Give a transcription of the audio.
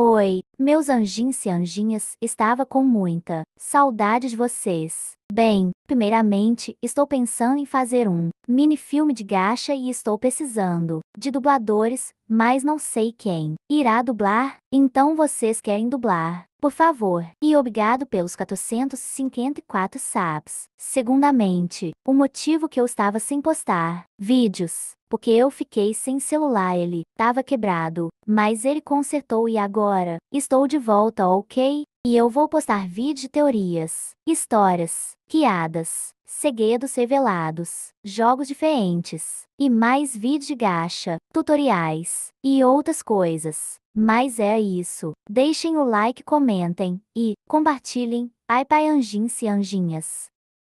Oi, meus anjinhos e anjinhas, estava com muita saudade de vocês. Bem, primeiramente, estou pensando em fazer um mini filme de gacha e estou precisando de dubladores, mas não sei quem irá dublar, então vocês querem dublar. Por favor, e obrigado pelos 454 subs. Segundamente, o motivo que eu estava sem postar vídeos porque eu fiquei sem celular, ele tava quebrado, mas ele consertou e agora estou de volta, ok? E eu vou postar vídeo teorias, histórias, piadas, segredos revelados, jogos diferentes, e mais vídeo de gacha, tutoriais, e outras coisas. Mas é isso. Deixem o like, comentem e compartilhem. Ai pai anjins e anjinhas.